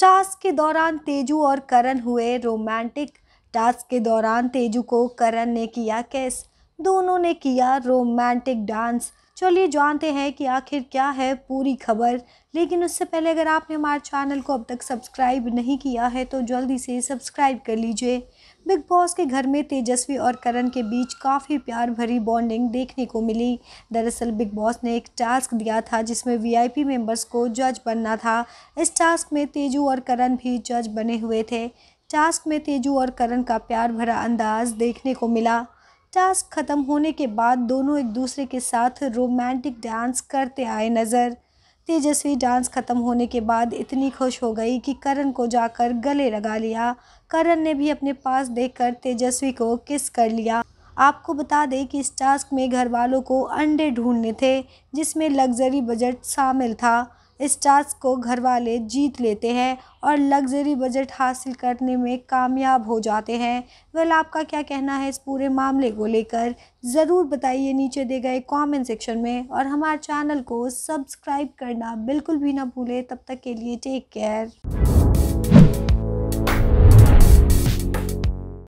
task के दौरान तेजू और करण हुए रोमांटिक टास्क के दौरान तेजू को करण ने किया कैस दोनों ने किया रोमांटिक डांस चलिए जानते हैं कि आखिर क्या है पूरी खबर लेकिन उससे पहले अगर आपने हमारे चैनल को अब तक सब्सक्राइब नहीं किया है तो जल्दी से सब्सक्राइब कर लीजिए बिग बॉस के घर में तेजस्वी और करण के बीच काफ़ी प्यार भरी बॉन्डिंग देखने को मिली दरअसल बिग बॉस ने एक टास्क दिया था जिसमें वीआईपी मेंबर्स को जज बनना था इस टास्क में तेजू और करण भी जज बने हुए थे टास्क में तेजू और करण का प्यार भरा अंदाज देखने को मिला टास्क ख़त्म होने के बाद दोनों एक दूसरे के साथ रोमांटिक डांस करते आए नज़र तेजस्वी डांस ख़त्म होने के बाद इतनी खुश हो गई कि करण को जाकर गले लगा लिया करण ने भी अपने पास देखकर तेजस्वी को किस कर लिया आपको बता दें कि इस टास्क में घर वालों को अंडे ढूंढने थे जिसमें लग्जरी बजट शामिल था इस टास्क को घर वाले जीत लेते हैं और लग्जरी बजट हासिल करने में कामयाब हो जाते हैं वेल आपका क्या कहना है इस पूरे मामले को लेकर ज़रूर बताइए नीचे दे गए कमेंट सेक्शन में और हमारे चैनल को सब्सक्राइब करना बिल्कुल भी ना भूलें तब तक के लिए टेक केयर